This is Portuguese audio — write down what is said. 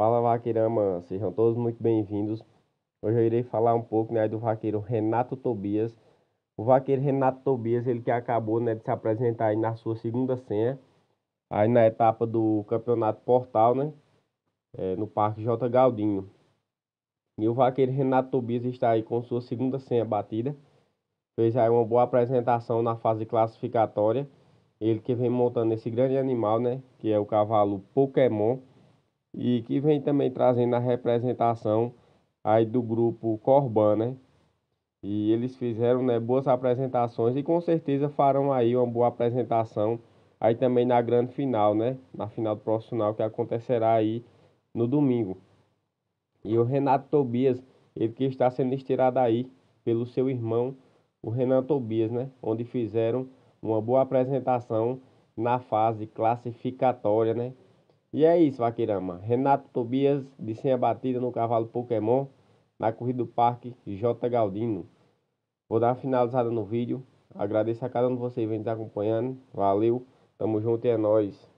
Fala Vaqueirama, sejam todos muito bem-vindos. Hoje eu irei falar um pouco né, do vaqueiro Renato Tobias. O vaqueiro Renato Tobias, ele que acabou né, de se apresentar aí na sua segunda senha, aí na etapa do Campeonato Portal, né? É, no Parque J. Galdinho. E o vaqueiro Renato Tobias está aí com sua segunda senha batida. Fez aí uma boa apresentação na fase classificatória. Ele que vem montando esse grande animal, né? Que é o cavalo Pokémon e que vem também trazendo a representação aí do grupo Corban, né? E eles fizeram né, boas apresentações e com certeza farão aí uma boa apresentação aí também na grande final, né? Na final do profissional que acontecerá aí no domingo. E o Renato Tobias, ele que está sendo estirado aí pelo seu irmão, o Renato Tobias, né? Onde fizeram uma boa apresentação na fase classificatória, né? E é isso, Vaqueirama. Renato Tobias de sem a batida no cavalo Pokémon na corrida do Parque J. Galdino. Vou dar uma finalizada no vídeo. Agradeço a cada um de vocês que vem nos acompanhando. Valeu, tamo junto e é nóis.